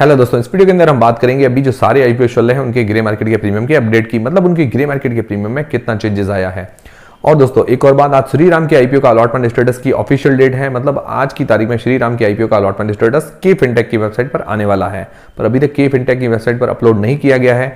hello दोस्तों इस video के अंदर हम बात करेंगे अभी जो सारे आईपीओ चल रहे हैं उनके ग्रे मार्केट के प्रीमियम के अपडेट की मतलब उनके ग्रे मार्केट के प्रीमियम में कितना चेंजेस आया है और दोस्तों एक और बात आज श्री राम के आईपीओ का अलॉटमेंट स्टेटस की ऑफिशियल डेट है मतलब आज की तारीख में श्री राम के आईपीओ का अलॉटमेंट स्टेटस के फिनटेक की वेबसाइट पर आने वाला है पर अभी तक के फिनटेक की वेबसाइट पर अपलोड नहीं किया गया है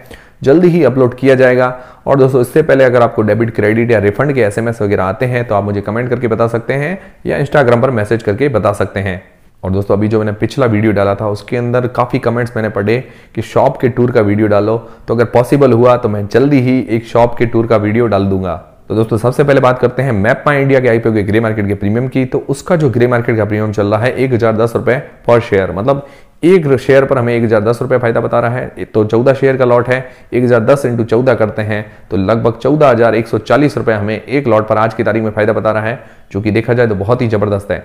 जल्दी ही अपलोड किया जाएगा और दोस्तों इससे पहले अगर आपको डेबिट क्रेडिट या रिफंड के एसएमएस वगैरह आते हैं तो आप मुझे कमेंट करके बता सकते हैं या इंस्टाग्राम पर मैसेज करके बता सकते हैं और दोस्तों अभी जो मैंने पिछला वीडियो डाला था उसके अंदर काफ़ी कमेंट्स मैंने पढ़े कि शॉप के टूर का वीडियो डालो तो अगर पॉसिबल हुआ तो मैं जल्दी ही एक शॉप के टूर का वीडियो डाल दूंगा तो दोस्तों सबसे पहले बात करते हैं मैप माई इंडिया के आईपीओ के ग्रे मार्केट के प्रीमियम की तो उसका जो ग्रे मार्केट का प्रीमियम चल रहा है एक हजार दस रुपए पर शेयर मतलब एक शेयर पर हमें एक हजार दस रुपये फायदा बता रहा है तो चौदह शेयर का लॉट है एक हजार दस इंटू चौदह करते हैं तो लगभग चौदह हजार एक सौ चालीस रुपए हमें एक लॉट पर आज की तारीख में फायदा बता रहा है जो कि देखा जाए तो बहुत ही जबरदस्त है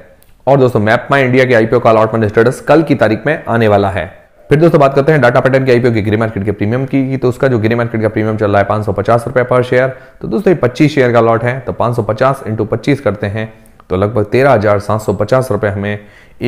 और दोस्तों मैप माई इंडिया के आईपीओ का अलॉटमेंट स्टेटस कल की तारीख में आने वाला है फिर दोस्तों बात करते हैं डाटा पैटर्न के आईपीओ के ग्रे मार्केट के प्रीमियम की तो उसका जो ग्रे मार्केट का प्रीमियम चल रहा है पांच रुपए पर शेयर तो दोस्तों ये पच्चीस शेयर का लॉट है तो पांच सौ पचास इंटू करते हैं तो लगभग तेरह हज़ार सात सौ पचास रुपए हमें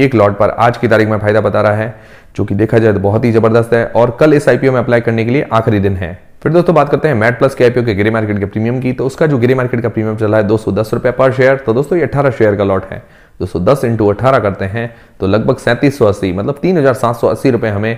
एक लॉट पर आज की तारीख में फ़ायदा बता रहा है जो कि देखा जाए तो बहुत ही ज़बरदस्त है और कल इस आईपीओ में अप्लाई करने के लिए आखिरी दिन है फिर दोस्तों बात करते हैं मैट प्लस के आईपीओ के ग्रे मार्केट के प्रीमियम की तो उसका जो ग्रे मार्केट का प्रीमियम चला है दो सौ दस रुपये पर शेयर तो दोस्तों ये अठारह शेयर का लॉट है दोस्तों दस इंटू अठारह करते हैं तो लगभग सैंतीस सौ अस्सी मतलब तीन हजार सात सौ अस्सी रुपए हमें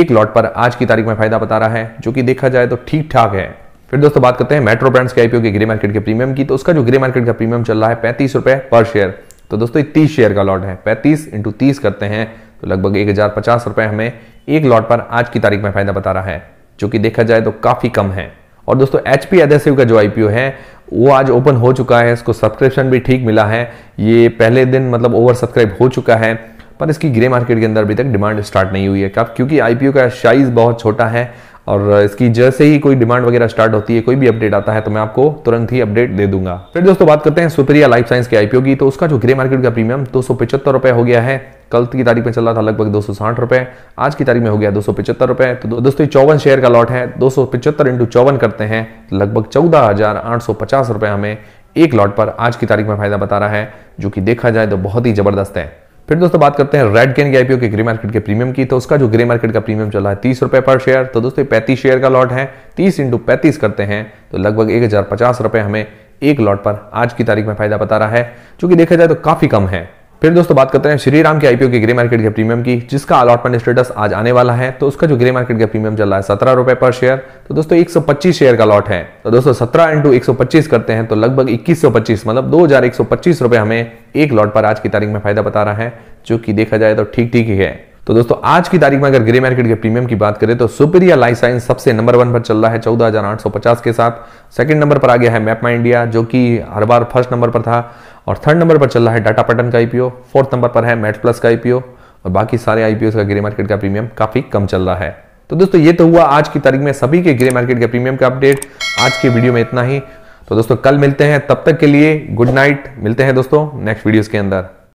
एक लॉट पर आज की तारीख में फायदा बता रहा है जो कि देखा जाए तो ठीक ठाक है फिर दोस्तों बात करते हैं मेट्रो ब्रांड्स के आईपीओ के ग्रे मार्केट के प्रीमियम की तो उसका जो ग्रे मार्केट का प्रीमियम चल रहा है पैंतीस रुपए पर शेयर तो दोस्तों ये तीस शेयर का लॉट है पैंतीस इंटू तीस करते हैं तो लगभग एक हजार पचास रुपए हमें एक लॉट पर आज की तारीख में फायदा बता रहा है जो कि देखा जाए तो काफी कम है और दोस्तों एचपी पी एडेसिव का जो आईपीओ है वो आज ओपन हो चुका है इसको सब्सक्रिप्शन भी ठीक मिला है ये पहले दिन मतलब ओवर सब्सक्राइब हो चुका है पर इसकी ग्रे मार्केट के अंदर अभी तक डिमांड स्टार्ट नहीं हुई है क्योंकि आईपीओ का साइज़ बहुत छोटा है और इसकी जैसे ही कोई डिमांड वगैरह स्टार्ट होती है कोई भी अपडेट आता है तो मैं आपको तुरंत ही अपडेट दे दूंगा फिर दोस्तों बात करते हैं सुप्रिया लाइफ साइंस के आईपीओ की तो उसका जो ग्रे मार्केट का प्रीमियम दो सौ पिचहत्तर रुपए हो गया है कल की तारीख में चल रहा था लगभग दो सौ साठ रुपए आज की तारीख में हो गया दो सौ पिचहत्तर रुपए तो दोस्तों चौवन शेयर का लॉट है दो सौ पिचहत्तर इंटू चौवन करते हैं लगभग चौदह हजार आठ सौ पचास रुपए हमें एक लॉट पर आज की तारीख में फायदा बता रहा है जो कि देखा जाए तो बहुत ही जबरदस्त है फिर दोस्तों बात करते हैं रेड कैन के आईपीओ के ग्रे मार्केट के प्रीमियम की तो उसका जो ग्रे मार्केट का प्रीमियम चला है तीस रुपए पर शेयर तो दोस्तों पैंतीस शेयर का लॉट है तीस इंटू पैंतीस करते हैं तो लगभग एक हजार पचास रुपए हमें एक लॉट पर आज की तारीख में फायदा बता रहा है क्योंकि देखा जाए तो काफी कम है फिर दोस्तों बात करते हैं श्री राम के आईपीओ के ग्रे मार्केट के प्रीमियम की जिसका अलॉटमेंट स्टेटस आज आने वाला है तो उसका जो ग्रे मार्केट का प्रीमियम चल रहा है सत्रह रुपए पर शेयर तो दोस्तों पच्चीस शेयर का लॉट है तो दोस्तों सत्रह इंटू एक करते हैं तो लगभग 2125 मतलब दो रुपए हमें एक लॉट पर आज की तारीख में फायदा बता रहा है जो कि देखा जाए तो ठीक ठीक ही है तो दोस्तों आज की तारीख में अगर ग्रे मार्केट के प्रीमियम की बात करें तो सुपीरियर लाइफ साइंस सबसे नंबर वन पर चल रहा है पचास के साथ सेकंड नंबर पर आ गया है मैपमा इंडिया जो कि हर बार फर्स्ट नंबर पर था और थर्ड नंबर पर चल रहा है डाटा पैटर्न का आईपीओ फोर्थ नंबर पर है मेट प्लस का आईपीओ और बाकी सारे आईपीओ का ग्रे मार्केट का प्रीमियम काफी कम चल रहा है तो दोस्तों ये तो हुआ आज की तारीख में सभी के ग्रे मार्केट के प्रीमियम का अपडेट आज के वीडियो में इतना ही तो दोस्तों कल मिलते हैं तब तक के लिए गुड नाइट मिलते हैं दोस्तों नेक्स्ट वीडियो के अंदर